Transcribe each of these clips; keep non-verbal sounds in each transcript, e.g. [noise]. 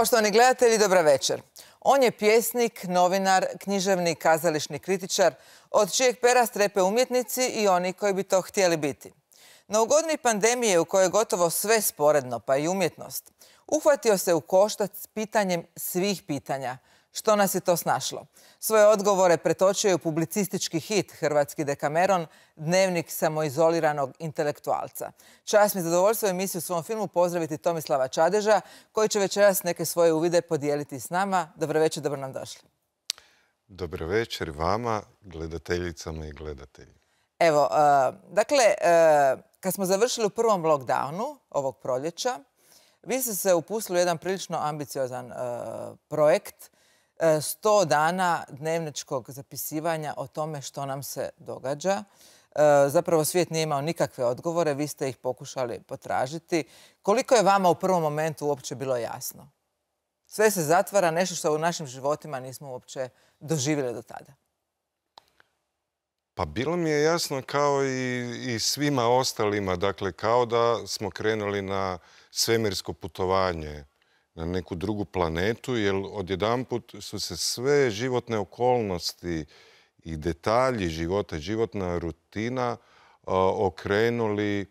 Poštovani gledatelji, dobra večer. On je pjesnik, novinar, književni, kazališni kritičar, od čijeg pera strepe umjetnici i oni koji bi to htjeli biti. Na ugodni pandemije u kojoj je gotovo sve sporedno, pa i umjetnost, uhvatio se u koštac s pitanjem svih pitanja – što nas je to snašlo? Svoje odgovore pretočio je u publicistički hit Hrvatski dekameron, dnevnik samoizoliranog intelektualca. Čas mi zadovoljstvo emisiju u svom filmu pozdraviti Tomislava Čadeža, koji će večeras neke svoje uvide podijeliti s nama. Dobro večer, dobro nam došli. Dobro večer vama, gledateljicama i gledateljima. Evo, e, dakle, e, kad smo završili u prvom lockdownu ovog proljeća, vi ste se upustili u jedan prilično ambiciozan e, projekt 100 dana dnevničkog zapisivanja o tome što nam se događa. E, zapravo svijet nije imao nikakve odgovore, vi ste ih pokušali potražiti. Koliko je vama u prvom momentu uopće bilo jasno? Sve se zatvara, nešto što u našim životima nismo uopće doživjeli do tada. Pa bilo mi je jasno kao i, i svima ostalima, dakle kao da smo krenuli na svemirsko putovanje na neku drugu planetu, jer odjedanput su se sve životne okolnosti i detalji života, životna rutina e, okrenuli e,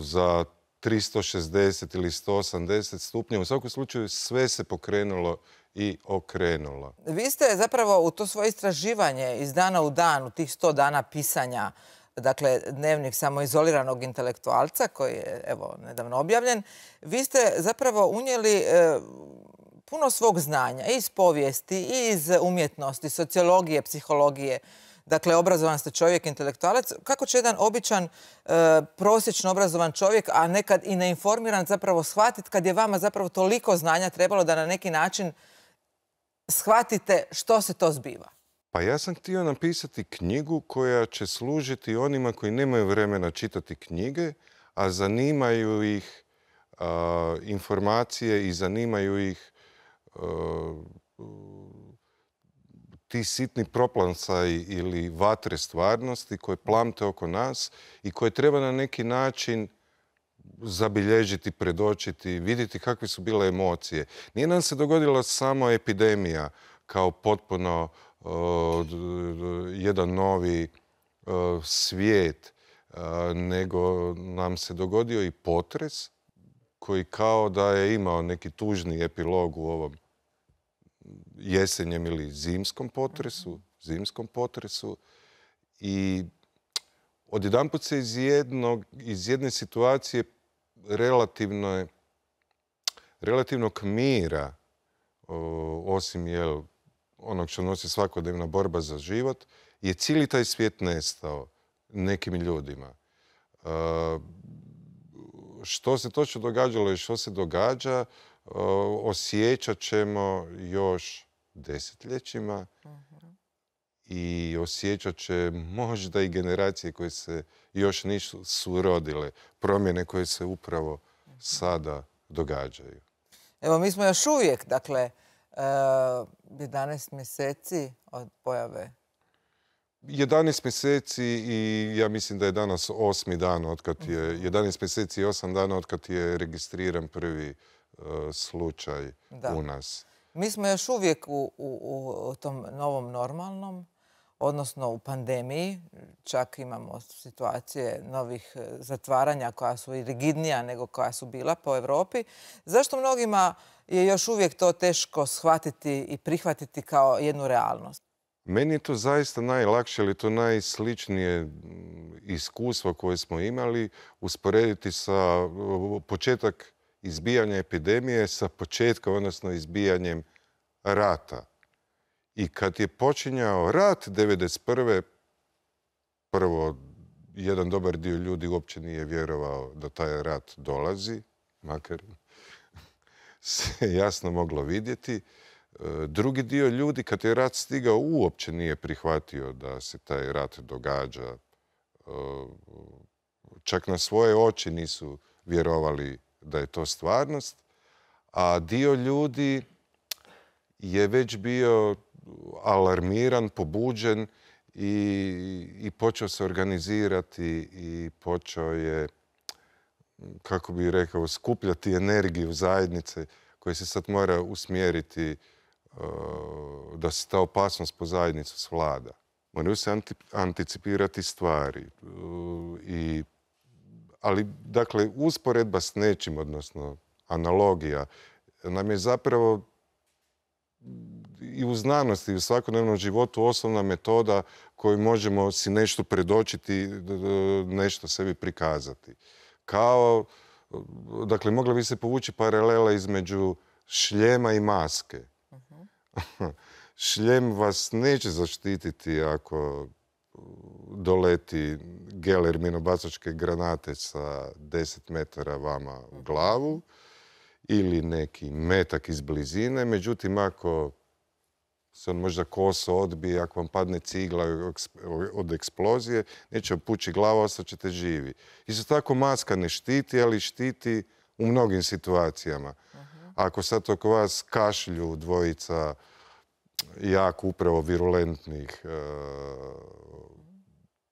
za 360 ili 180 stupnje. U svakom slučaju sve se pokrenulo i okrenulo. Vi ste zapravo u to svoje istraživanje iz dana u dan, u tih 100 dana pisanja dakle, dnevnik samoizoliranog intelektualca, koji je, evo, nedavno objavljen, vi ste zapravo unijeli e, puno svog znanja i iz povijesti, i iz umjetnosti, sociologije, psihologije. Dakle, obrazovan ste čovjek, intelektualac. Kako će jedan običan, e, prosječno obrazovan čovjek, a nekad i neinformiran, zapravo shvatiti kad je vama zapravo toliko znanja trebalo da na neki način shvatite što se to zbiva? Pa ja sam htio napisati knjigu koja će služiti onima koji nemaju vremena čitati knjige, a zanimaju ih informacije i zanimaju ih ti sitni proplancaj ili vatre stvarnosti koje plamte oko nas i koje treba na neki način zabilježiti, predočiti, vidjeti kakve su bile emocije. Nije nam se dogodila samo epidemija kao potpuno Eh, jedan novi eh, svijet, eh, nego nam se dogodio i potres koji kao da je imao neki tužni epilog u ovom jesenjem ili zimskom potresu, zimskom potresu i odjedanput se iz, jednog, iz jedne situacije relativno, relativnog mira, osim jel, onog što nosi svakodnevna borba za život, je cijeli taj svijet nestao nekim ljudima. E, što se točno događalo i što se događa, e, osjećat ćemo još desetljećima mhm. i osjećat će možda i generacije koje se još nisu surodile, promjene koje se upravo mhm. sada događaju. Evo, mi smo još uvijek, dakle, 11 eh, mjeseci od pojave 11 mjeseci i ja mislim da je danas osmi dan kad je, 11 mhm. mjeseci i osam dana kad je registriran prvi eh, slučaj u nas. Mi smo još uvijek u, tom novom normalnom, odnosno u pandemiji. Čak imamo situacije novih eh, zatvaranja koja su i rigidnija nego koja su bila po Europi. Zašto mnogima je još uvijek to teško shvatiti i prihvatiti kao jednu realnost. Meni je to zaista najlakše ili to najsličnije iskustvo koje smo imali usporediti sa početak izbijanja epidemije sa početkom odnosno izbijanjem rata. I kad je počinjao rat 1991. prvo jedan dobar dio ljudi uopće nije vjerovao da taj rat dolazi, makar se [laughs] jasno moglo vidjeti. E, drugi dio ljudi, kad je rat stigao, uopće nije prihvatio da se taj rat događa. E, čak na svoje oči nisu vjerovali da je to stvarnost. A dio ljudi je već bio alarmiran, pobuđen i, počeo se organizirati i počeo je kako bi rekao, skupljati energiju zajednice koja se sad mora usmjeriti e, da se ta opasnost po zajednicu svlada. Moraju se anticipirati stvari. E, ali, dakle, usporedba s nečim, odnosno analogija, nam je zapravo i u znanosti i u svakodnevnom životu osnovna metoda koju možemo si nešto predočiti, nešto sebi prikazati. Kao, dakle, mogla bi se povući paralela između šljema i maske. Mhm. [laughs] Šljem vas neće zaštititi ako doleti geler minobasačke granate sa 10 metara vama u glavu mhm. ili neki metak iz blizine. Međutim, ako se on možda koso odbije, ako vam padne cigla od eksplozije, neće vam pući glava, ćete živi. Isto tako maska ne štiti, ali štiti u mnogim situacijama. Mhm. Ako sad oko vas kašlju dvojica jako upravo virulentnih e,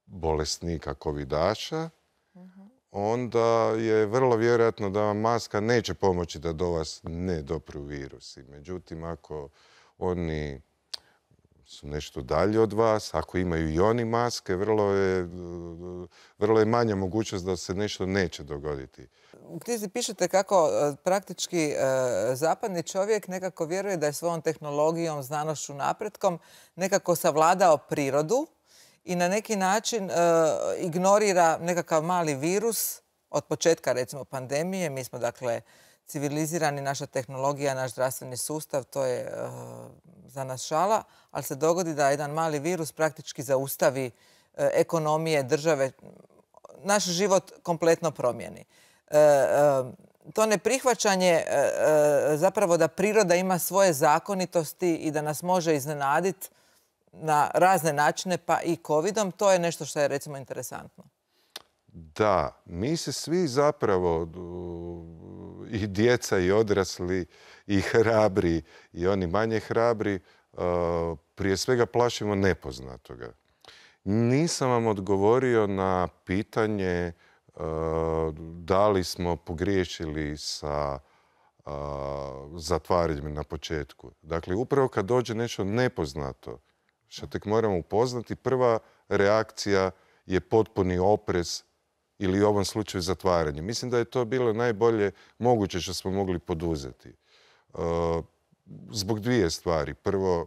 bolesnika kovidaša, mhm. onda je vrlo vjerojatno da vam maska neće pomoći da do vas ne dopru virusi. Međutim, ako oni su nešto dalje od vas, ako imaju i oni maske, vrlo je, vrlo manja mogućnost da se nešto neće dogoditi. U knjizi pišete kako e, praktički e, zapadni čovjek nekako vjeruje da je svojom tehnologijom, znanošću, napretkom nekako savladao prirodu i na neki način e, ignorira nekakav mali virus od početka recimo pandemije. Mi smo dakle civilizirani, naša tehnologija, naš zdravstveni sustav, to je eh, za nas šala, ali se dogodi da jedan mali virus praktički zaustavi eh, ekonomije, države, naš život kompletno promijeni. Eh, to neprihvaćanje zapravo da priroda ima svoje zakonitosti i da nas može iznenaditi na razne načine, pa i covidom, to je nešto što je recimo interesantno da mi se svi zapravo i djeca i odrasli i hrabri i oni manje hrabri e, prije svega plašimo nepoznatoga. Nisam vam odgovorio na pitanje e, da li smo pogriješili sa e, zatvaranjem na početku. Dakle, upravo kad dođe nešto nepoznato, što tek moramo upoznati, prva reakcija je potpuni oprez ili u ovom slučaju zatvaranje. Mislim da je to bilo najbolje moguće što smo mogli poduzeti. E, zbog dvije stvari. Prvo,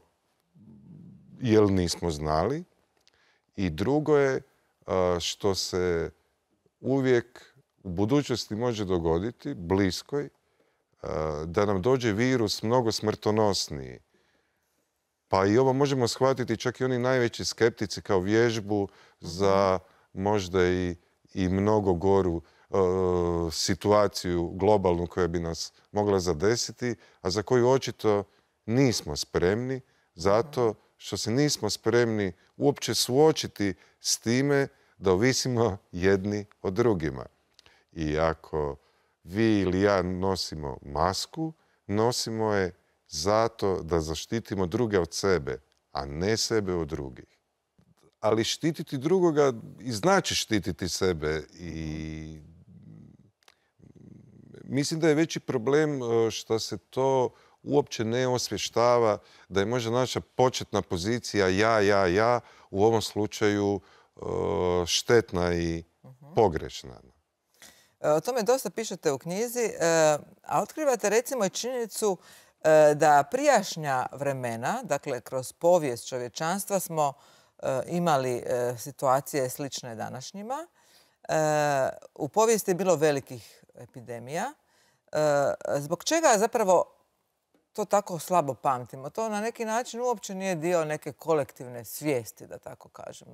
jel nismo znali i drugo je e, što se uvijek u budućnosti može dogoditi, bliskoj, e, da nam dođe virus mnogo smrtonosniji. Pa i ovo možemo shvatiti čak i oni najveći skeptici kao vježbu za možda i i mnogo goru e, situaciju globalnu koja bi nas mogla zadesiti, a za koju očito nismo spremni, zato što se nismo spremni uopće suočiti s time da ovisimo jedni od drugima. I ako vi ili ja nosimo masku, nosimo je zato da zaštitimo druge od sebe, a ne sebe od drugih ali štititi drugoga i znači štititi sebe i mislim da je veći problem e, što se to uopće ne osvještava da je možda naša početna pozicija ja, ja, ja u ovom slučaju e, štetna i mhm. pogrešna. E, o tome dosta pišete u knjizi, a otkrivate recimo i činjenicu da prijašnja vremena, dakle kroz povijest čovječanstva smo Eh, imali eh, situacije slične današnjima. Eh, u povijesti je bilo velikih epidemija. Zbog čega zapravo to tako slabo pamtimo? To na neki način uopće nije dio neke kolektivne svijesti, da tako kažem.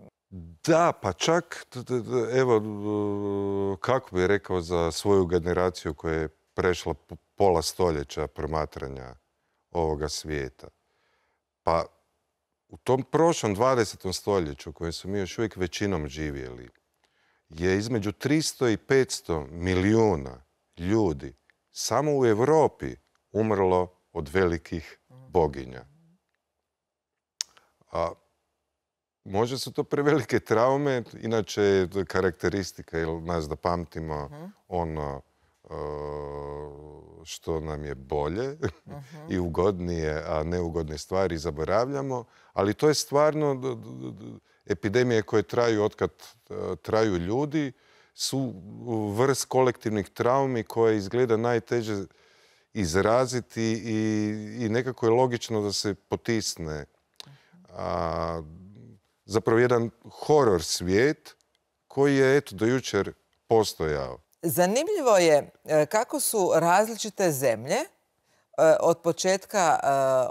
Da, pa čak, evo, kako bih rekao za svoju generaciju koja je prešla pola stoljeća promatranja ovoga svijeta. Pa u tom prošlom 20. stoljeću u kojem su mi još uvijek većinom živjeli, je između 300 i 500 milijuna ljudi samo u Europi umrlo od velikih boginja. A možda su to prevelike traume, inače je karakteristika, jer nas da pamtimo mhm. ono Eh, što nam je bolje [laughs] mhm. i ugodnije, a neugodne stvari zaboravljamo. Ali to je stvarno epidemije koje traju otkad eh, traju ljudi su vrst kolektivnih traumi koje izgleda najteže izraziti i, nekako je logično da se potisne. Mhm. zapravo jedan horor svijet koji je eto do jučer postojao. Zanimljivo je e, kako su različite zemlje e, od početka e,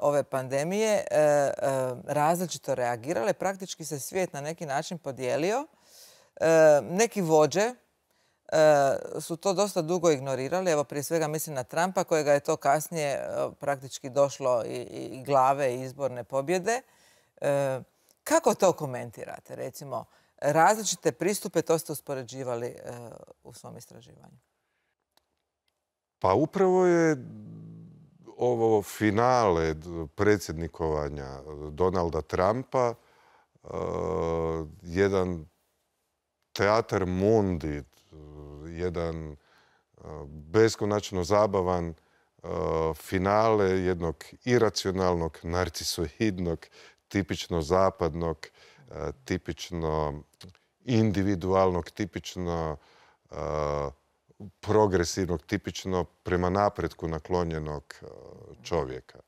ove pandemije različito reagirale. Praktički se svijet na neki način podijelio. Neki vođe su to dosta dugo ignorirali. Evo prije svega mislim na Trumpa kojega je to kasnije praktički došlo i glave i izborne pobjede. Kako to komentirate recimo? različite pristupe, to ste uspoređivali e, u svom istraživanju. Pa upravo je ovo finale predsjednikovanja Donalda Trumpa e, jedan teatar mundi, e, jedan beskonačno zabavan finale jednog iracionalnog, narcisoidnog, tipično zapadnog E, tipično individualnog, tipično e, progresivnog, tipično prema napretku naklonjenog e, čovjeka.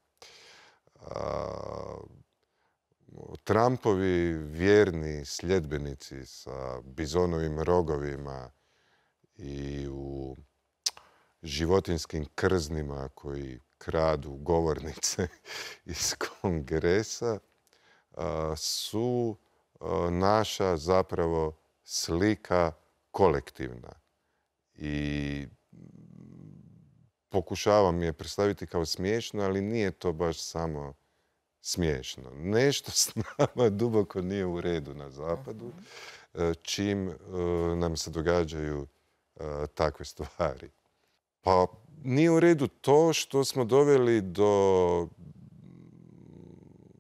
Trumpovi vjerni sljedbenici sa bizonovim rogovima i u životinskim krznima koji kradu govornice [laughs] iz kongresa su naša zapravo slika kolektivna. I pokušavam je predstaviti kao smiješno, ali nije to baš samo smiješno. Nešto s nama [laughs] duboko nije u redu na zapadu, mhm. e, čim e, nam se događaju e, takve stvari. Pa nije u redu to što smo doveli do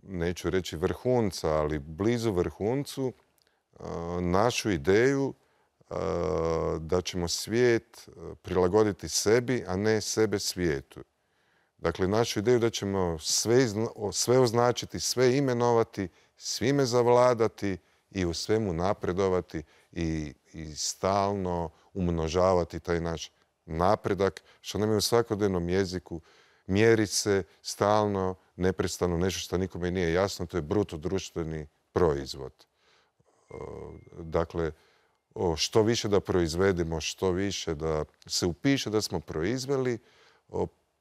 neću reći vrhunca, ali blizu vrhuncu, e, našu ideju e, da ćemo svijet e, prilagoditi sebi, a ne sebe svijetu. Dakle, našu ideju da ćemo sve, označiti, sve imenovati, svime zavladati i u svemu napredovati i, i stalno umnožavati taj naš napredak, što nam je u svakodnevnom jeziku mjerice se stalno, neprestano nešto što nikome nije jasno, to je bruto društveni proizvod. E, dakle, što više da proizvedemo, što više da se upiše da smo proizveli,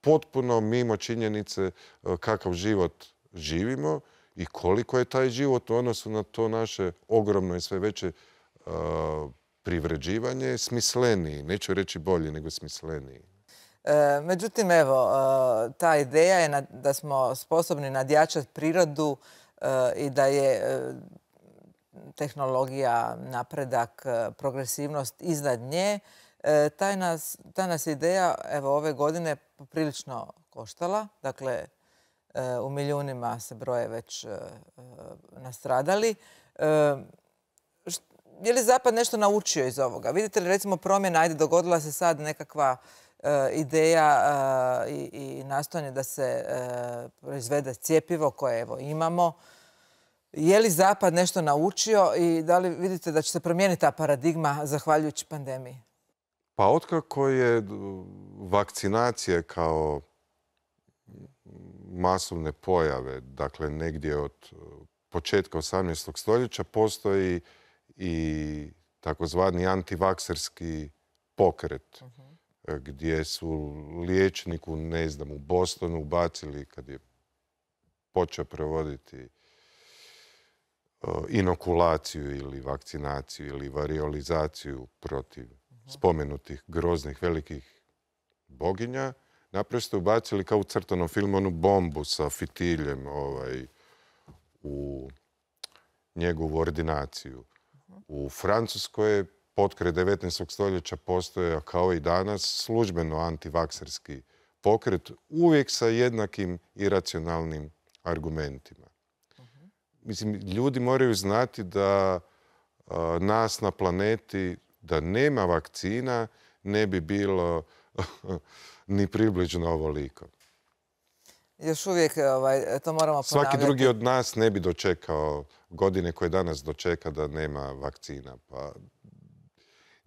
potpuno mimo činjenice e, kakav život živimo i koliko je taj život u odnosu na to naše ogromno i sve veće e, privređivanje smisleniji. Neću reći bolji, nego smisleniji. E, međutim, evo, e, ta ideja je da smo sposobni nadjačati prirodu e, i da je tehnologija, napredak, progresivnost iznad nje. Ta nas, ideja evo, ove godine prilično koštala. Dakle, u milijunima se broje već nastradali. Je li Zapad nešto naučio iz ovoga? Vidite li, recimo, promjena, ajde, dogodila se sad nekakva E, ideja e, i, nastojanje da se e, proizvede cijepivo koje evo imamo. Je li Zapad nešto naučio i da li vidite da će se promijeniti ta paradigma zahvaljujući pandemiji? Pa otkako je vakcinacije kao masovne pojave, dakle negdje od početka 18. stoljeća postoji i takozvani antivakserski pokret. Mhm gdje su liječniku, ne znam, u Bostonu ubacili kad je počeo provoditi e, inokulaciju ili vakcinaciju ili variolizaciju protiv mhm. spomenutih groznih velikih boginja, naprosto ubacili kao u crtanom filmu onu bombu sa fitiljem ovaj, u njegovu ordinaciju. Mhm. U Francuskoj je potkraj 19. stoljeća postoje kao i danas službeno antivakserski pokret uvijek sa jednakim i racionalnim argumentima. Mislim, ljudi moraju znati da nas na planeti, da nema vakcina, ne bi bilo [laughs] ni približno ovoliko. Još uvijek ovaj, to moramo ponavljati. Svaki drugi od nas ne bi dočekao godine koje danas dočeka da nema vakcina. Pa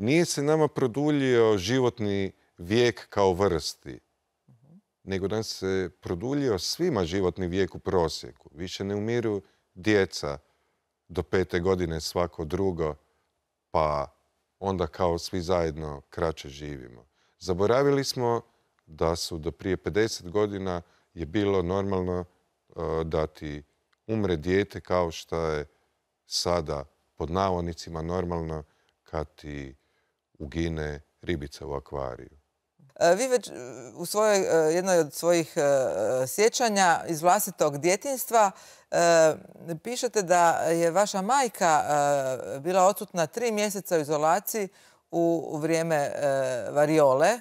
nije se nama produljio životni vijek kao vrsti, nego nam se produljio svima životni vijek u prosjeku. Više ne umiru djeca do pete godine svako drugo, pa onda kao svi zajedno kraće živimo. Zaboravili smo da su do prije 50 godina je bilo normalno e, da ti umre dijete kao što je sada pod navodnicima normalno kad ti ugine ribica u akvariju. E, vi već e, u e, jednoj od svojih sjećanja iz vlastitog djetinstva pišete da je vaša majka bila odsutna tri mjeseca u izolaciji u vrijeme variole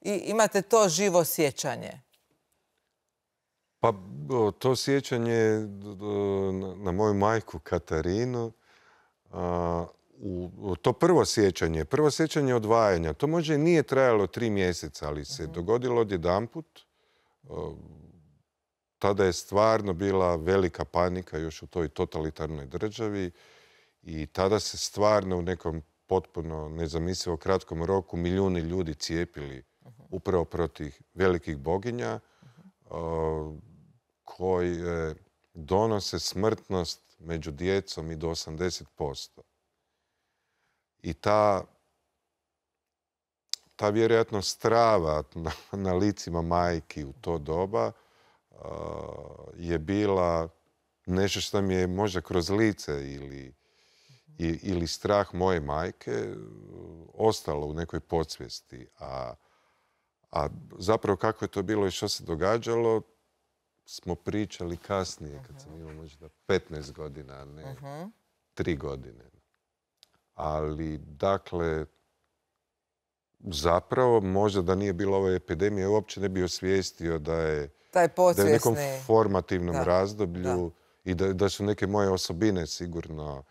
i imate to živo sjećanje. Pa to sjećanje na moju majku Katarinu to prvo sjećanje, prvo sjećanje odvajanja, to može nije trajalo tri mjeseca, ali se mhm. dogodilo dogodilo Tada je stvarno bila velika panika još u toj totalitarnoj državi i tada se stvarno u nekom potpuno nezamislivo kratkom roku milijuni ljudi cijepili mhm. upravo protiv velikih boginja mhm. koji donose smrtnost među djecom i do 80% i ta, vjerojatno strava na, licima majki u to doba uh, je bila nešto što mi je možda kroz lice ili, strah moje majke uh, ostalo u nekoj podsvijesti. A, a zapravo kako je to bilo i što se događalo, smo pričali kasnije, kad sam imao možda 15 godina, a ne 3 mhm. godine. Ali, dakle, zapravo možda da nije bilo ove epidemije, uopće ne bi osvijestio da je, u nekom formativnom razdoblju i da, su neke moje osobine sigurno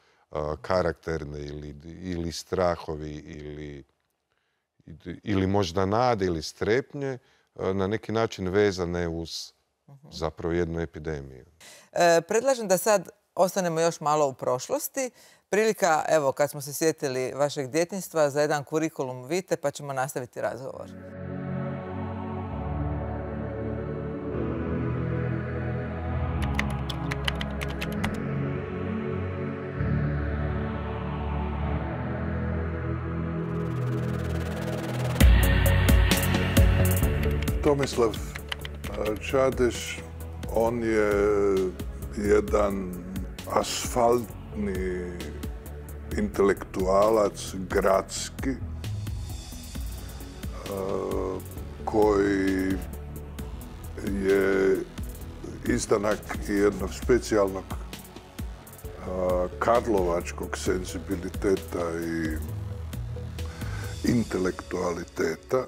karakterne ili, strahovi ili, možda nade ili strepnje na neki način vezane uz mhm. zapravo jednu epidemiju. E, predlažem da sad ostanemo još malo u prošlosti. Prilika, evo, kad smo se sjetili vašeg djetinjstva, za jedan kurikulum vite, pa ćemo nastaviti razgovor. Tomislav eh, Čadeš, on je eh, jedan asfaltni intelektualac gradski e, koji je izdanak jednog specijalnog e, karlovačkog senzibiliteta i intelektualiteta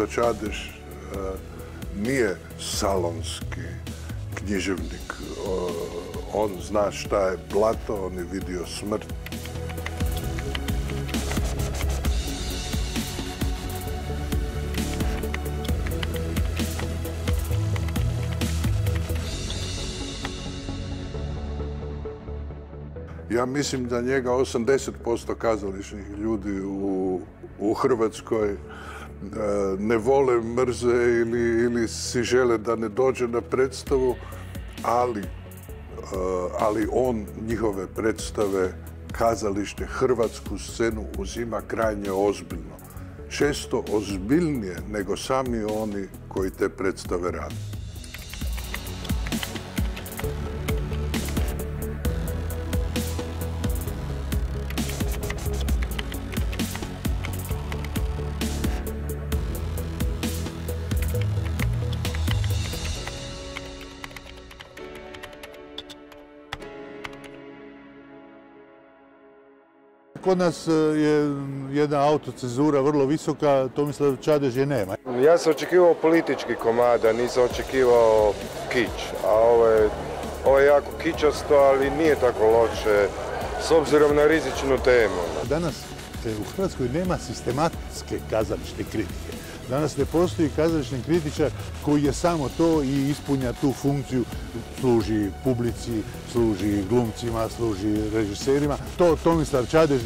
Ivica Čadeš e, nije salonski književnik. E, on zna šta je blato, on je vidio smrt. Ja mislim da njega 80% kazališnih ljudi u Hrvatskoj E, ne vole, mrze ili, si žele da ne dođe na predstavu, ali, e, ali on njihove predstave kazalište, hrvatsku scenu uzima krajnje ozbiljno. Često ozbiljnije nego sami oni koji te predstave rade. kod nas e, je jedna autocezura vrlo visoka, Tomislav Čadež je nema. Ja sam očekivao politički komada, nisam očekivao kič, a ovo je, ovo je jako kičasto, ali nije tako loše, s obzirom na rizičnu temu. Danas e, u Hrvatskoj nema sistematske kazališne kritike. Danas ne postoji kazališni kritičar koji je samo to i ispunja tu funkciju. Služi publici, služi glumcima, služi režiserima. To Tomislav Čadež e,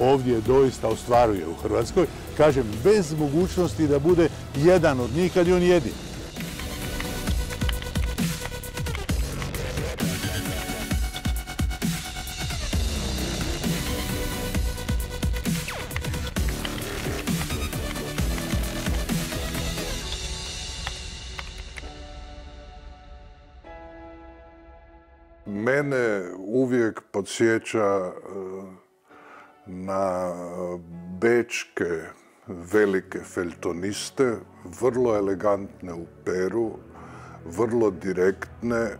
ovdje doista ostvaruje u Hrvatskoj. Kažem, bez mogućnosti da bude jedan od njih kad je on jedin. Sjeća e, na e, bečke velike feltoniste, vrlo elegantne u peru, vrlo direktne,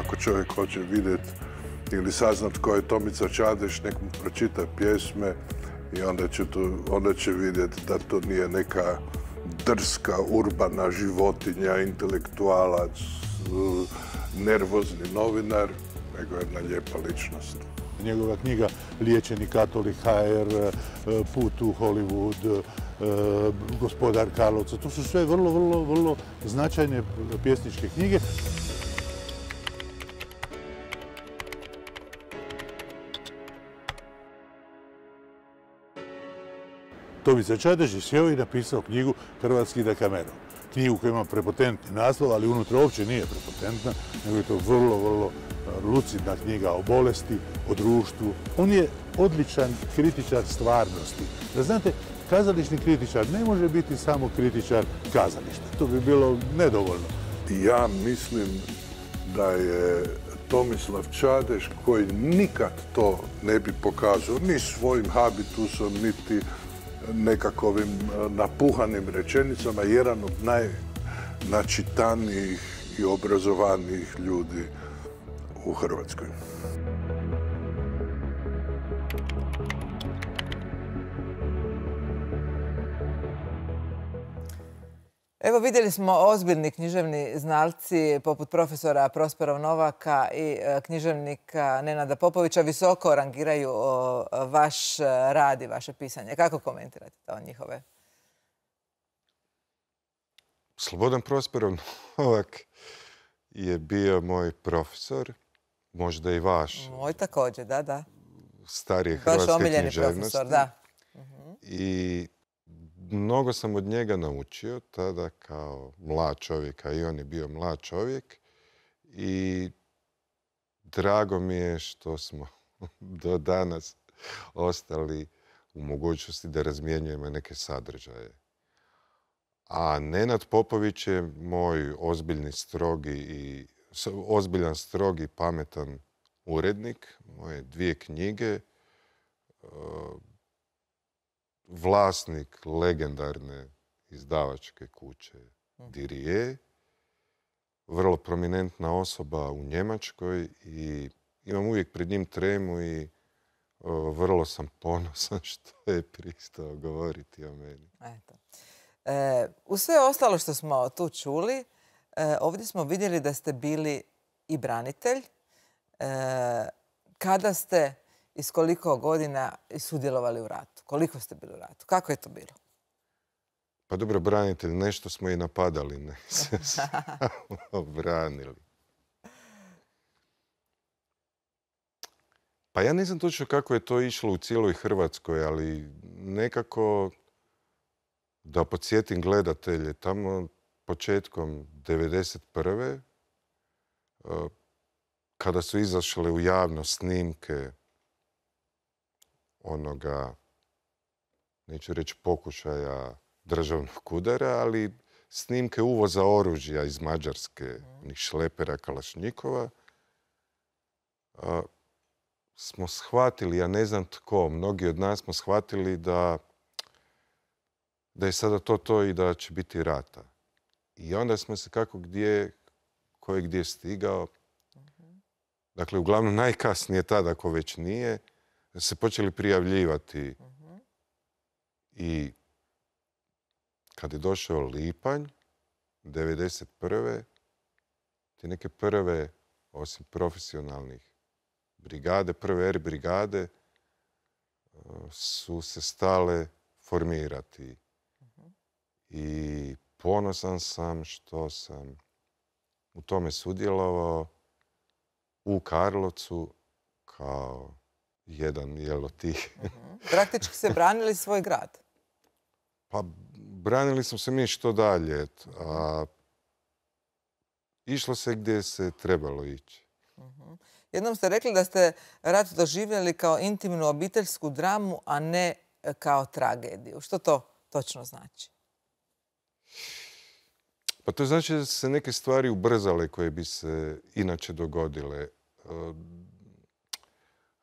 Ako čovjek hoće vidjeti ili saznat ko je Tomica Čadeš, nek mu pročita pjesme i onda će, onda će vidjeti da to nije neka drska, urbana životinja, intelektualac, eh, nervozni novinar, nego jedna lijepa ličnost. Njegova knjiga Liječeni katolik HR, eh, Put u Hollywood, eh, Gospodar Karlovca, to su sve vrlo, vrlo, vrlo značajne pjesničke knjige. Tomica Čadež je sjeo i napisao knjigu Hrvatski dekameron. Knjigu koja ima prepotentni naslov, ali unutra uopće nije prepotentna, nego je to vrlo, vrlo e, lucidna knjiga o bolesti, o društvu. On je odličan kritičar stvarnosti. Da znate, kazališni kritičar ne može biti samo kritičar kazališta. To bi bilo nedovoljno. Ja mislim da je Tomislav Čadeš koji nikad to ne bi pokazao, ni svojim habitusom, niti nekakovim e, napuhanim rečenicama jedan od najnačitanijih i obrazovanijih ljudi u Hrvatskoj. Evo vidjeli smo ozbiljni književni znalci poput profesora Prospera Novaka i e, književnika Nenada Popovića visoko rangiraju vaš rad i vaše pisanje. Kako komentirate to njihove? Slobodan Prosperov Novak je bio moj profesor, možda i vaš. Moj također, da, da. Starije književnosti. omiljeni profesor, da. I mnogo sam od njega naučio tada kao mlad čovjek, a i on je bio mlad čovjek. I drago mi je što smo [laughs] do danas ostali u mogućnosti da razmjenjujemo neke sadržaje. A Nenad Popović je moj ozbiljni, strogi i ozbiljan, strogi, pametan urednik. Moje dvije knjige, vlasnik legendarne izdavačke kuće mhm. Dirije, vrlo prominentna osoba u Njemačkoj i imam uvijek pred njim tremu i vrlo sam ponosan [laughs] što je pristao govoriti o meni. Eto. E, u sve ostalo što smo tu čuli, e, ovdje smo vidjeli da ste bili i branitelj. E, kada ste iz koliko godina sudjelovali u ratu? Koliko ste bili u ratu? Kako je to bilo? Pa dobro, branitelj, nešto smo i napadali, ne? [laughs] Branili. Pa ja ne znam točno kako je to išlo u cijeloj Hrvatskoj, ali nekako da podsjetim gledatelje, tamo početkom 1991. E, kada su izašle u javno snimke onoga neću reći pokušaja državnog kudara, ali snimke uvoza oružja iz Mađarske, mhm. onih šlepera Kalašnjikova, smo shvatili, ja ne znam tko, mnogi od nas smo shvatili da, da je sada to to i da će biti rata. I onda smo se kako gdje, ko je gdje stigao, mhm. dakle uglavnom najkasnije tada, ako već nije, se počeli prijavljivati mhm. I kad je došao Lipanj, 1991. te neke prve, osim profesionalnih brigade, prve R brigade, e, su se stale formirati. Mhm. I ponosan sam što sam u tome sudjelovao u Karlovcu kao jedan jel tih. Mhm. Praktički se branili svoj grad. Pa branili smo se mi što dalje. A, išlo se gdje se trebalo ići. Mhm. Jednom ste rekli da ste rat doživljali kao intimnu obiteljsku dramu, a ne e, kao tragediju. Što to točno znači? Pa to znači da se neke stvari ubrzale koje bi se inače dogodile. E,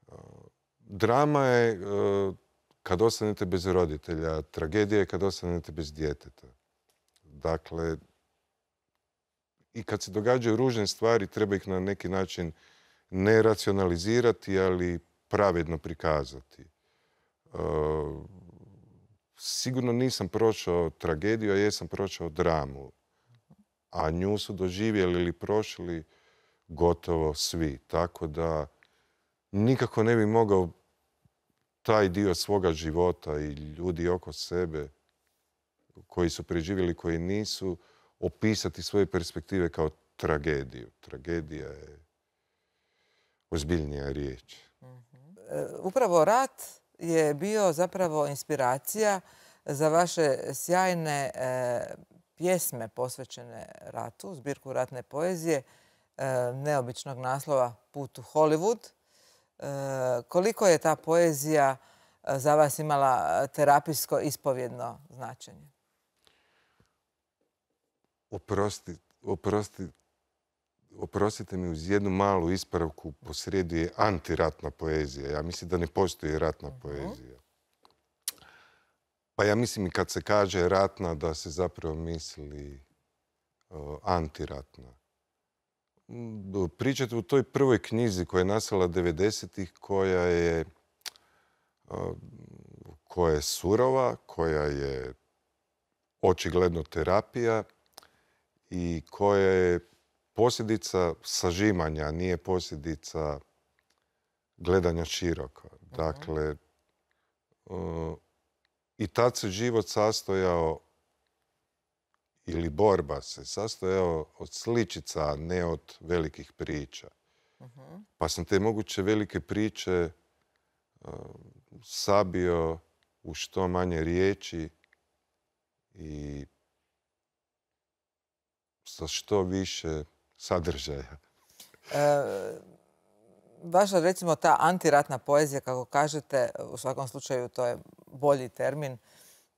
e, drama je kad ostanete bez roditelja. Tragedija je kad ostanete bez djeteta. Dakle, i kad se događaju ružne stvari, treba ih na neki način ne racionalizirati, ali pravedno prikazati. E, sigurno nisam prošao tragediju, a jesam prošao dramu. A nju su doživjeli ili prošli gotovo svi. Tako da nikako ne bi mogao taj dio svoga života i ljudi oko sebe koji su preživjeli, koji nisu, opisati svoje perspektive kao tragediju. Tragedija je ozbiljnija riječ. Mm-hmm. E, upravo rat je bio zapravo inspiracija za vaše sjajne e, pjesme posvećene ratu, zbirku ratne poezije, e, neobičnog naslova Put u Hollywood. Eh, koliko je ta poezija eh, za vas imala eh, terapijsko ispovjedno značenje? Oprosti, oprostite mi, uz jednu malu ispravku posrijedi je antiratna poezija. Ja mislim da ne postoji ratna mhm. poezija. Pa ja mislim i kad se kaže ratna da se zapravo misli antiratna. Mm, pričati u toj prvoj knjizi koja je nastala 90-ih, koja je koja je surova, koja je očigledno terapija i koja je posljedica sažimanja, nije posljedica gledanja široko. Dakle, e, i tad se život sastojao ili borba se sastojao od sličica, a ne od velikih priča. Mhm. Pa sam te moguće velike priče e, sabio u što manje riječi i sa što više sadržaja. E, vaša, recimo, ta antiratna poezija, kako kažete, u svakom slučaju to je bolji termin,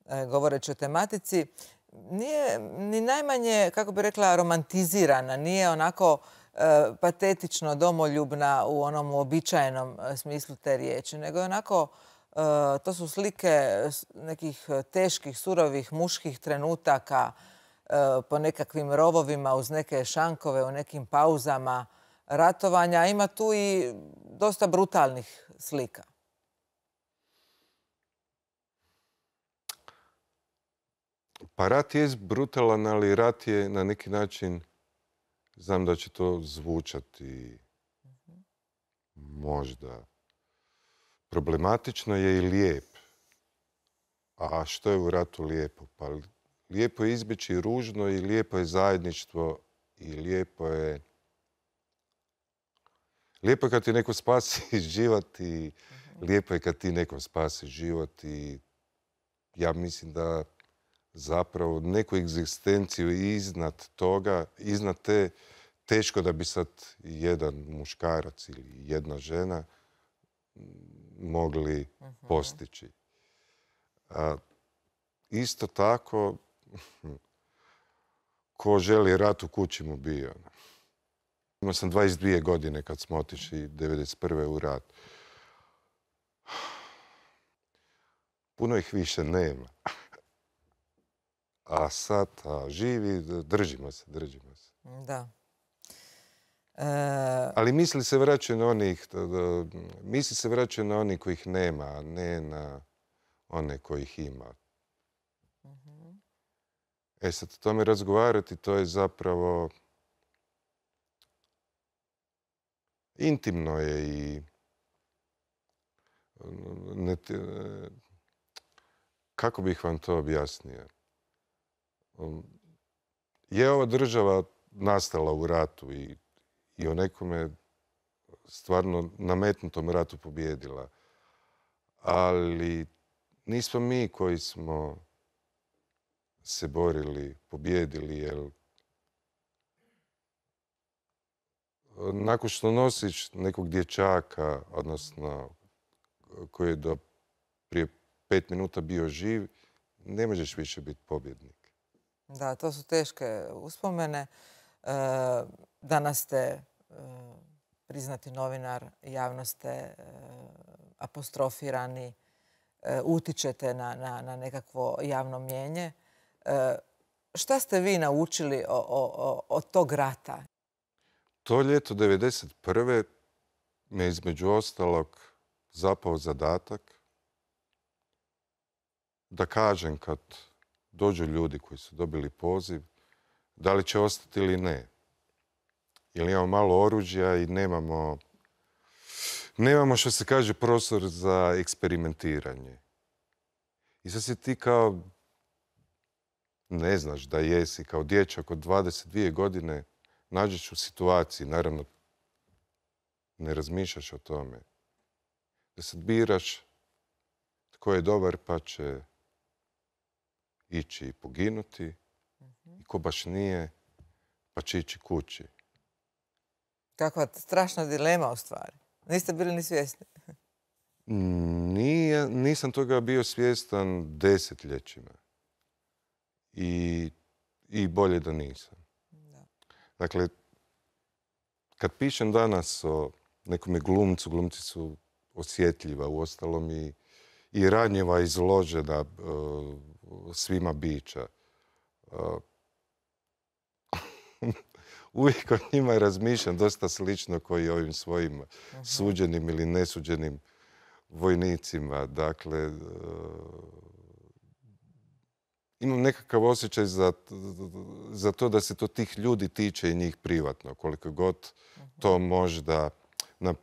e, govoreći o tematici, nije ni najmanje, kako bi rekla, romantizirana, nije onako e, patetično domoljubna u onom uobičajenom e, smislu te riječi, nego je onako, e, to su slike nekih teških, surovih, muških trenutaka po nekakvim rovovima uz neke šankove, u nekim pauzama ratovanja. Ima tu i dosta brutalnih slika. Pa rat je brutalan, ali rat je na neki način, znam da će to zvučati možda problematično je i lijep. A što je u ratu lijepo? Pa lijepo je izbjeći ružno i lijepo je zajedništvo i lijepo je... Lijepo je kad ti neko spasi [laughs] život i mhm. lijepo je kad ti nekom spasi život i ja mislim da zapravo neku egzistenciju iznad toga, iznad te, teško da bi sad jedan muškarac ili jedna žena mogli mhm. postići. isto tako, [laughs] ko želi rat u kući mu bio. Ono. Imao sam 22 godine kad smo otišli 1991. u rat. [sighs] Puno ih više nema. [laughs] a sad živi, držimo se, držimo se. Da. E, Ali misli se vraćaju na onih, misli se vraćaju onih kojih nema, a ne na one kojih ima. Mhm. E sad, o tome razgovarati, to je zapravo... Intimno je i... E, kako bih vam to objasnio? Um, je ova država nastala u ratu i, o nekome stvarno nametnutom ratu pobjedila. Ali nismo mi koji smo se borili, pobjedili, jer nakon što nosiš nekog dječaka, odnosno koji je do prije pet minuta bio živ, ne možeš više biti pobjednik. Da, to su teške uspomene. E, danas ste e, priznati novinar, javno ste e, apostrofirani, utičete na, nekakvo javno mjenje. Šta ste vi naučili od tog rata? To ljeto 1991. me između ostalog zapao zadatak da kažem kad dođu ljudi koji su dobili poziv, da li će ostati ili ne. Ili imamo malo oruđja i nemamo, nemamo što se kaže prostor za eksperimentiranje. I sad si ti kao, ne znaš da jesi, kao dječak od 22 godine, nađeš u situaciji, naravno ne razmišljaš o tome, da sad biraš tko je dobar pa će ići i poginuti mhm. i ko baš nije, pa će ići kući. Kakva strašna dilema u stvari. Niste bili ni svjesni. Mm, nisam toga bio svjestan desetljećima. I, i bolje da nisam. Dakle, kad pišem danas o nekom glumcu, glumci su osjetljiva, uostalom i, i ranjiva, izložena da e, svima bića. E, [laughs] uvijek o njima razmišljam dosta slično koji ovim svojim mhm. suđenim ili nesuđenim vojnicima. Dakle, e, imam nekakav osjećaj za, to da se to tih ljudi tiče i njih privatno. Koliko god mhm. to možda na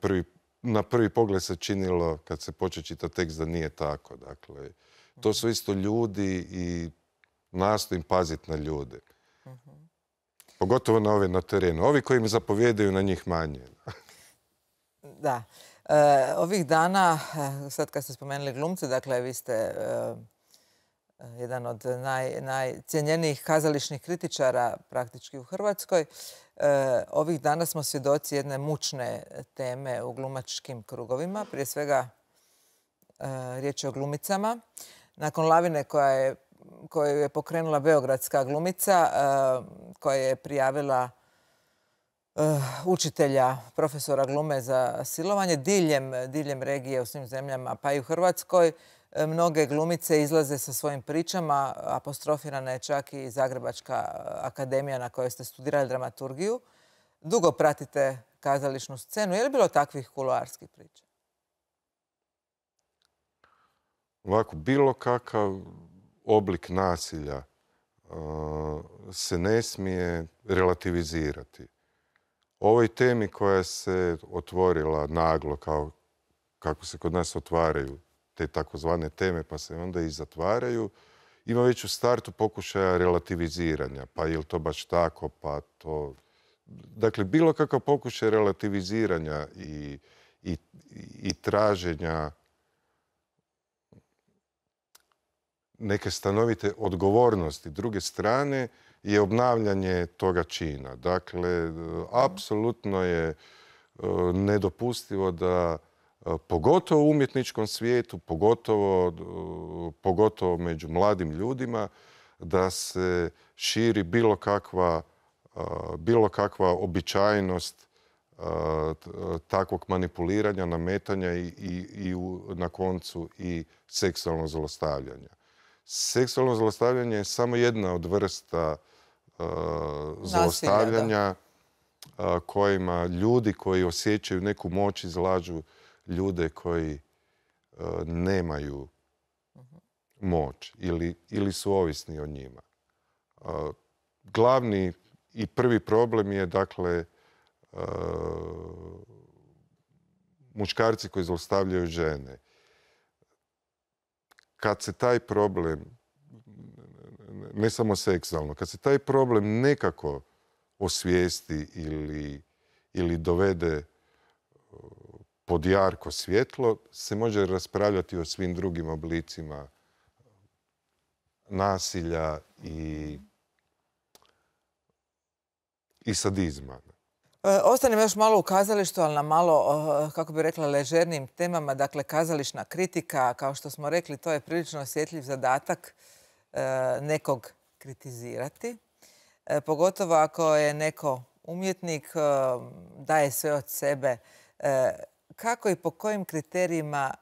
prvi, pogled se činilo kad se poče čita tekst da nije tako. Dakle, to su isto ljudi i nastojim paziti na ljude. Mhm. Pogotovo na na terenu. Ovi koji mi zapovjedaju na njih manje. [laughs] da. E, ovih dana, eh, sad kad ste spomenuli glumce, dakle vi ste eh, eh, jedan od najcijenjenijih kazališnih kritičara praktički u Hrvatskoj. E, ovih dana smo svjedoci jedne mučne teme u glumačkim krugovima. Prije svega riječ je o glumicama nakon lavine koja je, koju je pokrenula Beogradska glumica, eh, koja je prijavila eh, učitelja, profesora glume za silovanje diljem, diljem regije u svim zemljama, pa i u Hrvatskoj. Eh, mnoge glumice izlaze sa svojim pričama, apostrofirana je čak i Zagrebačka akademija na kojoj ste studirali dramaturgiju. Dugo pratite kazališnu scenu. Je li bilo takvih kuloarskih priča? Ovako, bilo kakav oblik nasilja uh, se ne smije relativizirati. Ovoj temi koja se otvorila naglo, kao kako se kod nas otvaraju te takozvane teme, pa se onda i zatvaraju, ima već u startu pokušaja relativiziranja. Pa je to baš tako, pa to... Dakle, bilo kakav pokušaj relativiziranja i traženja neke stanovite odgovornosti druge strane je obnavljanje toga čina. Dakle, apsolutno je e, nedopustivo da e, pogotovo u umjetničkom svijetu, e, pogotovo, među mladim ljudima, da se širi bilo kakva, običajnost takvog manipuliranja, nametanja i, i na koncu i seksualno zlostavljanja. Seksualno zlostavljanje je samo jedna od vrsta e, zlostavljanja e, kojima ljudi koji osjećaju neku moć izlažu ljude koji e, nemaju moć ili, ili su ovisni o njima. Glavni i prvi problem je dakle muškarci koji zlostavljaju žene kad se taj problem, ne samo seksualno, kad se taj problem nekako osvijesti ili, dovede uh, pod jarko svjetlo, se može raspravljati o svim drugim oblicima nasilja i, i sadizma. E, ostanem još malo u kazalištu, ali na malo, e, kako bih rekla, ležernim temama. Dakle, kazališna kritika, kao što smo rekli, to je prilično osjetljiv zadatak e, nekog kritizirati. Pogotovo ako je neko umjetnik, daje sve od sebe. Kako i po kojim kriterijima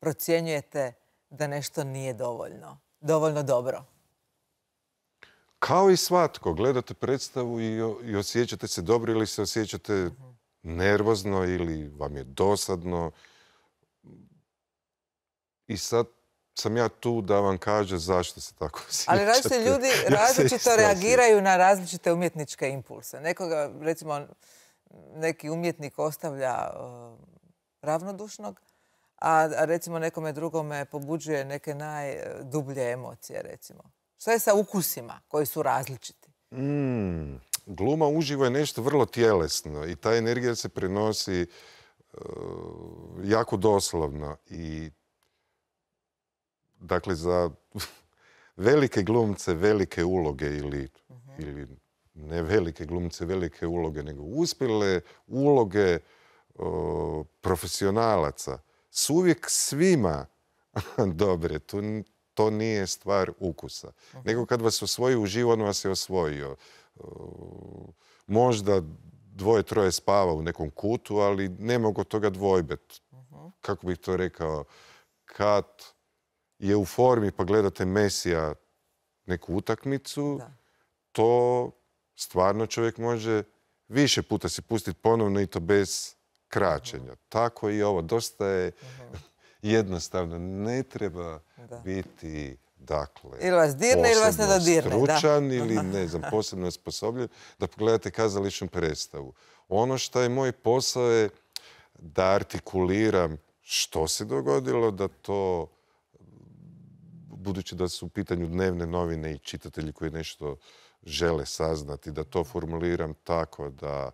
procjenjujete da nešto nije dovoljno, dovoljno dobro? Kao i svatko, gledate predstavu i, osjećate se dobro ili se osjećate nervozno ili vam je dosadno. I sad sam ja tu da vam kaže zašto se tako [laughs] osjećate. Ali različite ljudi [laughs] različito reagiraju na različite umjetničke impulse. Nekoga, recimo, neki umjetnik ostavlja ravnodušnog, a recimo nekome drugome pobuđuje neke najdublje emocije, recimo. Što je sa ukusima koji su različiti? Mm, gluma uživo je nešto vrlo tjelesno i ta energija se prenosi e, jako doslovno. I, dakle, za [laughs] velike glumce, velike uloge mhm. ili, ne velike glumce, velike uloge, nego uspjele uloge e, profesionalaca su uvijek svima [laughs] dobre to nije stvar ukusa. Nego kad vas osvoji u živo, on vas je osvojio. E, možda dvoje, troje spava u nekom kutu, ali ne mogu toga dvojbet. Mhm. Kako bih to rekao? Kad je u formi pa gledate Mesija neku utakmicu, to stvarno čovjek može više puta si pustiti ponovno i to bez kraćenja. Mhm. Tako i ovo. Dosta je... Mhm jednostavno ne treba biti dakle, ili ili ne Stručan [laughs] ili ne znam, posebno osposobljen da pogledate kazališnu predstavu. Ono što je moj posao je da artikuliram što se dogodilo, da to budući da su u pitanju dnevne novine i čitatelji koji nešto žele saznati, da to formuliram tako da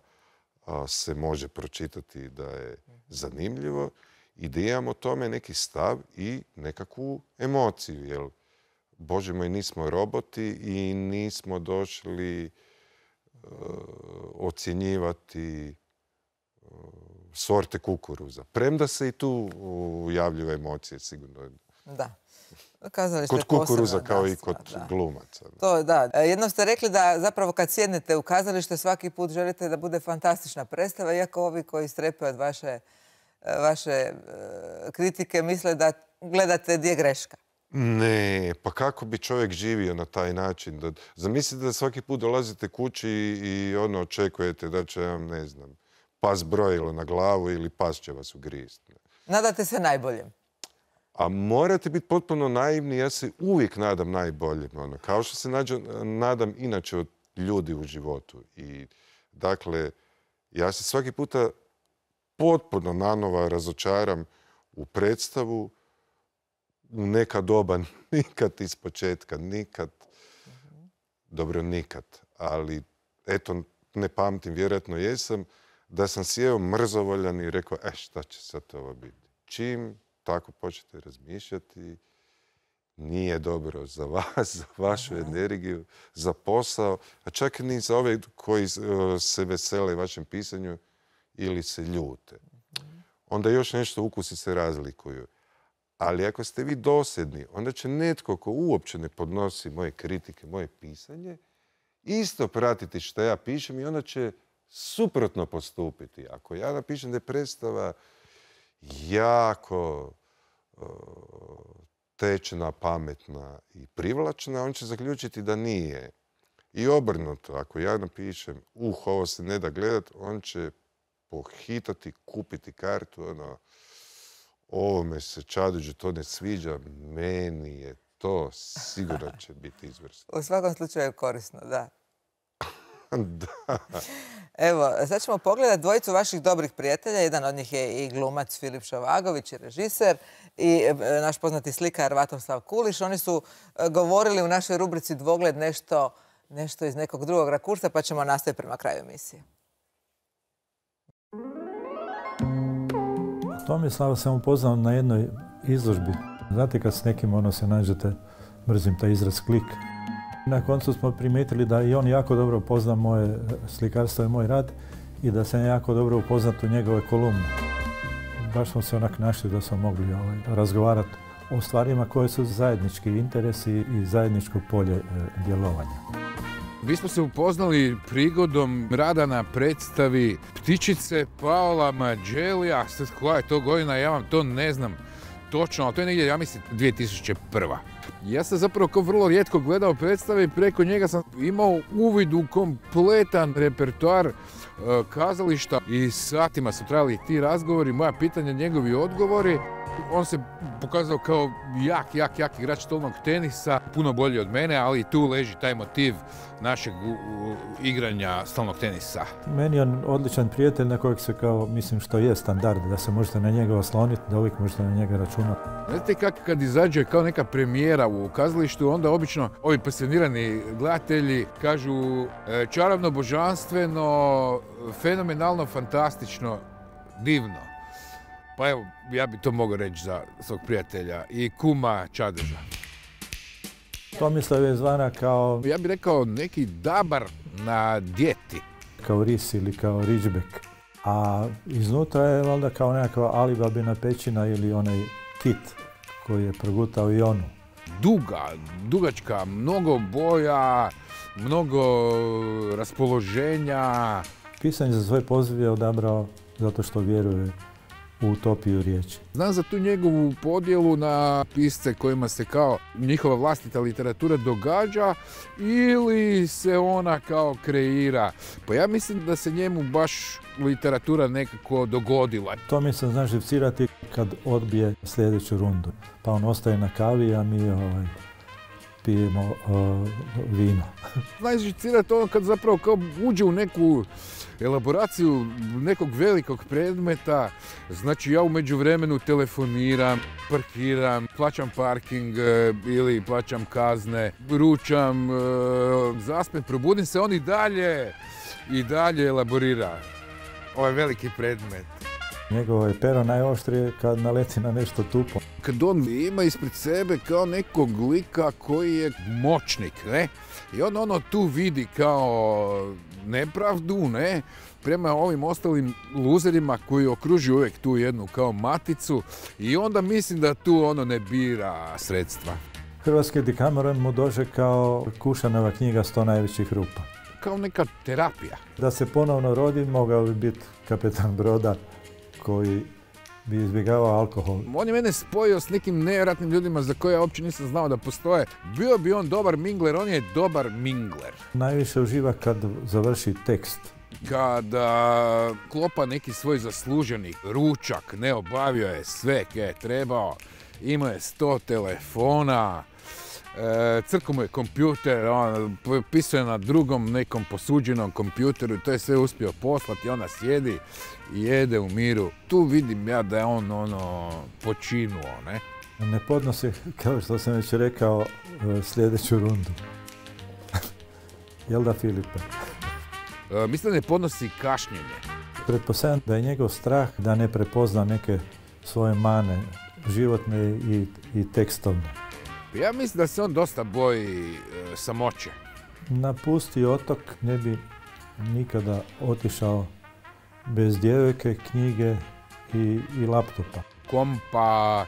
se može pročitati da je mhm. zanimljivo imamo o tome, neki stav i nekakvu emociju. Jer, Bože moj, nismo roboti i nismo došli e, ocjenjivati e, sorte kukuruza. Premda se i tu ujavljuju emocije, sigurno. Da. Kazali kod kukuruza kao i kod glumaca. To, da. E, Jednom ste rekli da zapravo kad sjednete u kazalište svaki put želite da bude fantastična predstava, iako ovi koji strepe od vaše E, vaše e, kritike misle da gledate gdje je greška. Ne, pa kako bi čovjek živio na taj način? zamislite da svaki put dolazite kući i ono očekujete da će vam, ne znam, pas brojilo na glavu ili pas će vas ugristi. Nadate se najboljem. A morate biti potpuno naivni, ja se uvijek nadam najboljem. Ono. kao što se nadam inače od ljudi u životu. I, dakle, ja se svaki puta potpuno nanova razočaram u predstavu, u neka doba, [laughs] nikad iz početka, nikad, dobro nikad, ali eto ne pamtim, vjerojatno jesam, da sam sjeo mrzovoljan i rekao, e šta će sad ovo biti? Čim tako počete razmišljati, nije dobro za vas, [laughs] za vašu energiju, za posao, a čak ni za ove koji e, se vesele vašem pisanju, ili se ljute. Onda još nešto ukusi se razlikuju. Ali ako ste vi dosedni, onda će netko ko uopće ne podnosi moje kritike, moje pisanje, isto pratiti što ja pišem i onda će suprotno postupiti. Ako ja napišem da je predstava jako tečna, pametna i privlačna, on će zaključiti da nije. I obrnuto, ako ja napišem, uh, ovo se ne da gledat, on će pohitati, kupiti kartu, ono, me se čaduđe, to ne sviđa, meni je to sigurno će biti izvrsno. U svakom slučaju korisno, da. [laughs] da. Evo, sad ćemo pogledati dvojicu vaših dobrih prijatelja. Jedan od njih je i glumac Filip Šavagović, režiser, i e, naš poznati slikar Vatoslav Kuliš. Oni su e, govorili u našoj rubrici Dvogled nešto, nešto iz nekog drugog rakursa, pa ćemo nastaviti prema kraju emisije. Tomislava sam upoznao na jednoj izložbi. Znate kad s nekim ono se nađete, mrzim taj izraz klik. Na koncu smo primijetili da i on jako dobro pozna moje slikarstvo i moj rad i da sam jako dobro upoznat u njegove kolumne. Baš smo se onak našli da smo mogli ovaj, razgovarati o stvarima koje su zajednički interesi i zajedničko polje e, djelovanja. Mi smo se upoznali prigodom rada na predstavi Ptičice Paola Mađelija. koja je to godina, ja vam to ne znam točno, ali to je negdje, ja mislim, 2001. Ja sam zapravo kao vrlo rijetko gledao predstave i preko njega sam imao uvid u kompletan repertoar e, kazališta i satima su trajali ti razgovori, moja pitanja, njegovi odgovori. On se pokazao kao jak, jak, jak igrač stolnog tenisa, puno bolji od mene, ali tu leži taj motiv našeg igranja stalnog tenisa. Meni je on odličan prijatelj na kojeg se kao, mislim što je standard, da se možete na njega osloniti, da uvijek možete na njega računati. Znate kako kad izađe kao neka premijera u kazalištu, onda obično ovi pasionirani gledatelji kažu e, čaravno, božanstveno, fenomenalno, fantastično, divno. Pa evo, ja bi to mogao reći za svog prijatelja i kuma Čadeža. Tomislav je zvana kao... Ja bih rekao neki dabar na djeti. Kao ris ili kao ričbek. A iznutra je valjda kao nekakva alibabina pećina ili onaj kit koji je progutao i onu. Duga, dugačka, mnogo boja, mnogo raspoloženja. Pisanje za svoj poziv je odabrao zato što vjeruje utopiju riječi. Znam za tu njegovu podjelu na pisce kojima se kao njihova vlastita literatura događa ili se ona kao kreira. Pa ja mislim da se njemu baš literatura nekako dogodila. To mi se znaš živcirati kad odbije sljedeću rundu. Pa on ostaje na kavi, a mi ovaj, pijemo vino. [laughs] Znaš živcirati ono kad zapravo kao uđe u neku elaboraciju nekog velikog predmeta. Znači ja u međuvremenu telefoniram, parkiram, plaćam parking e, ili plaćam kazne, ručam, e, zaspem, probudim se, on i dalje i dalje elaborira ovaj veliki predmet. Njegovo je pero najoštrije kad naleti na nešto tupo. Kad on ima ispred sebe kao nekog lika koji je moćnik, ne? I onda ono tu vidi kao nepravdu, ne? Prema ovim ostalim luzerima koji okružuju uvijek tu jednu kao maticu i onda mislim da tu ono ne bira sredstva. Hrvatski Dikameron mu dođe kao Kušanova knjiga sto najvećih rupa. Kao neka terapija. Da se ponovno rodi, mogao bi biti kapetan broda koji bi izbjegavao alkohol. On je mene spojio s nekim nevjerojatnim ljudima za koje ja uopće nisam znao da postoje. Bio bi on dobar mingler, on je dobar mingler. Najviše uživa kad završi tekst. Kada klopa neki svoj zasluženi ručak, ne obavio je sve kje je trebao, imao je sto telefona, E, crko je kompjuter, on pisuje na drugom nekom posuđenom kompjuteru, to je sve uspio poslati, ona sjedi i jede u miru. Tu vidim ja da je on ono počinuo, ne? Ne podnosi, kao što sam već rekao, e, sljedeću rundu. [laughs] Jel da, Filipe? E, mislim da ne podnosi kašnjenje. Pretpostavljam da je njegov strah da ne prepozna neke svoje mane, životne i, i tekstovne. Ja mislim da se on dosta boji e, samoće. Napusti otok, ne bi nikada otišao bez djeveke, knjige i, laptopa. Kompa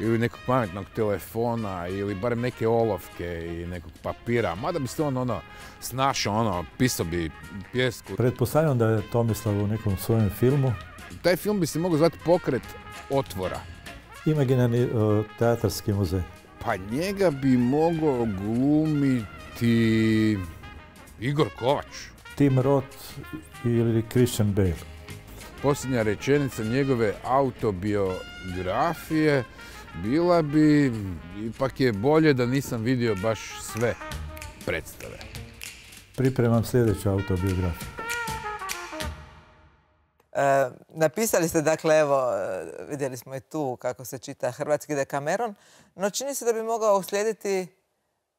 ili nekog pametnog telefona ili barem neke olovke i nekog papira. Mada bi se on ono snašao, ono, pisao bi pjesku. Pretpostavljam da je Tomislav u nekom svojem filmu. Taj film bi se mogao zvati Pokret otvora. Imaginarni e, teatarski muzej. Pa njega bi mogao glumiti Igor Kovač. Tim Roth ili Christian Bale. Posljednja rečenica njegove autobiografije bila bi, ipak je bolje da nisam vidio baš sve predstave. Pripremam sljedeću autobiografiju. E, napisali ste, dakle, evo, e, vidjeli smo i tu kako se čita hrvatski de Cameron, no čini se da bi mogao uslijediti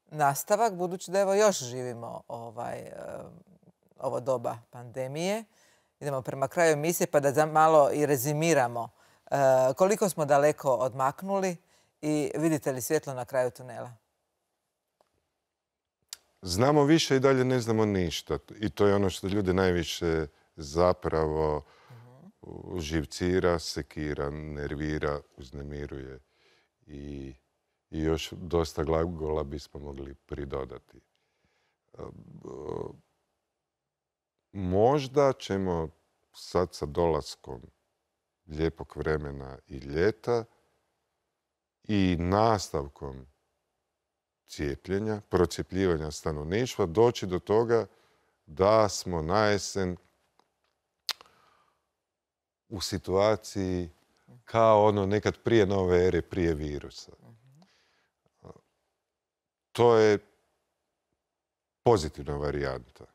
nastavak, budući da evo još živimo ovaj, e, ovo doba pandemije. Idemo prema kraju emisije pa da malo i rezimiramo koliko smo daleko odmaknuli i vidite li svjetlo na kraju tunela. Znamo više i dalje ne znamo ništa. I to je ono što ljudi najviše zapravo živcira, sekira, nervira, uznemiruje i, i još dosta glagola bismo mogli pridodati. Ehm, možda ćemo sad sa dolaskom lijepog vremena i ljeta i nastavkom cijepljenja, procijepljivanja stanovništva, doći do toga da smo na jesen u situaciji kao ono nekad prije nove ere, prije virusa. To je pozitivna varijanta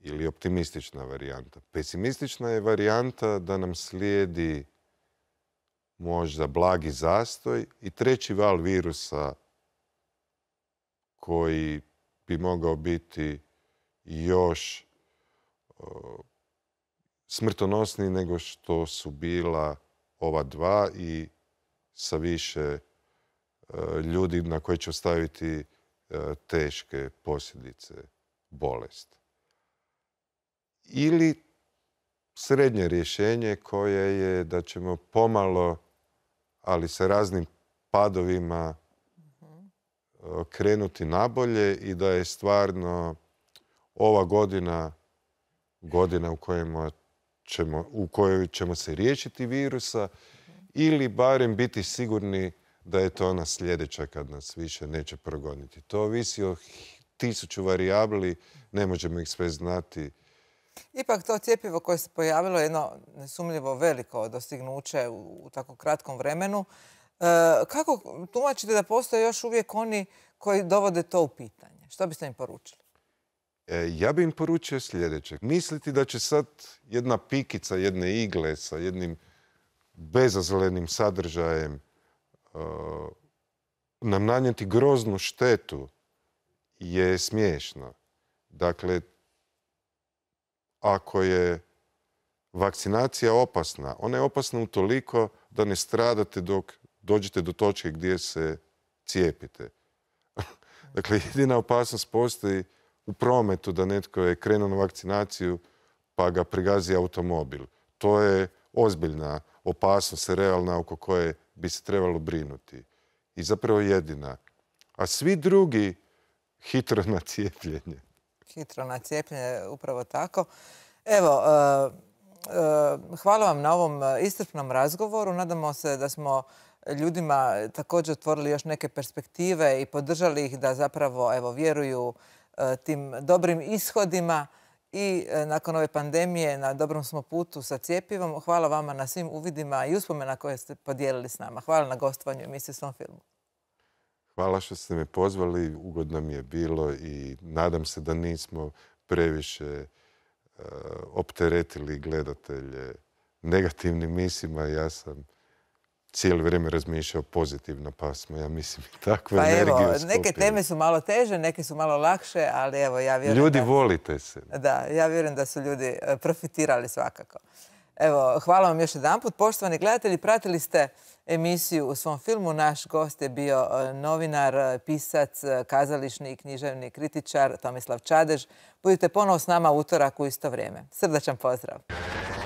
ili optimistična varijanta. Pesimistična je varijanta da nam slijedi možda blagi zastoj i treći val virusa koji bi mogao biti još smrtonosniji nego što su bila ova dva i sa više e, ljudi na koje će ostaviti e, teške posljedice, bolest. Ili srednje rješenje koje je da ćemo pomalo, ali sa raznim padovima, mhm. e, krenuti nabolje i da je stvarno ova godina godina u kojoj ćemo, u kojoj ćemo se riješiti virusa ili barem biti sigurni da je to ona sljedeća kad nas više neće progoniti. To ovisi o tisuću varijabli, ne možemo ih sve znati. Ipak to cjepivo koje se pojavilo je jedno nesumljivo veliko dostignuće u tako kratkom vremenu. E, kako tumačite da postoje još uvijek oni koji dovode to u pitanje? Što biste im poručili? E, ja bi im poručio sljedeće. Misliti da će sad jedna pikica jedne igle sa jednim bezazlenim sadržajem e, nam nanijeti groznu štetu je smiješno. Dakle, ako je vakcinacija opasna, ona je opasna utoliko da ne stradate dok dođete do točke gdje se cijepite. [laughs] dakle, jedina opasnost postoji u prometu da netko je krenuo na vakcinaciju pa ga pregazi automobil. To je ozbiljna opasnost, realna oko koje bi se trebalo brinuti. I zapravo jedina. A svi drugi hitro na cijepljenje. Hitro na cijepljenje, upravo tako. Evo, e, e, hvala vam na ovom istrpnom razgovoru. Nadamo se da smo ljudima također otvorili još neke perspektive i podržali ih da zapravo evo, vjeruju E, tim dobrim ishodima i e, nakon ove pandemije na dobrom smo putu sa cijepivom. Hvala vama na svim uvidima i uspomena koje ste podijelili s nama. Hvala na gostovanju emisije Svom filmu. Hvala što ste me pozvali, ugodno mi je bilo i nadam se da nismo previše e, opteretili gledatelje negativnim mislima. Ja sam cijelo vrijeme razmišljao pozitivno, pa smo, ja mislim, takvu pa evo, Neke teme su malo teže, neke su malo lakše, ali evo, ja vjerujem... Ljudi, volite se. Da, ja vjerujem da su ljudi e, profitirali svakako. Evo, hvala vam još jedan put. Poštovani gledatelji, pratili ste emisiju u svom filmu. Naš gost je bio e, novinar, e, pisac, kazališni i književni kritičar Tomislav Čadež. Budite ponovo s nama utorak u isto vrijeme. Srdačan pozdrav.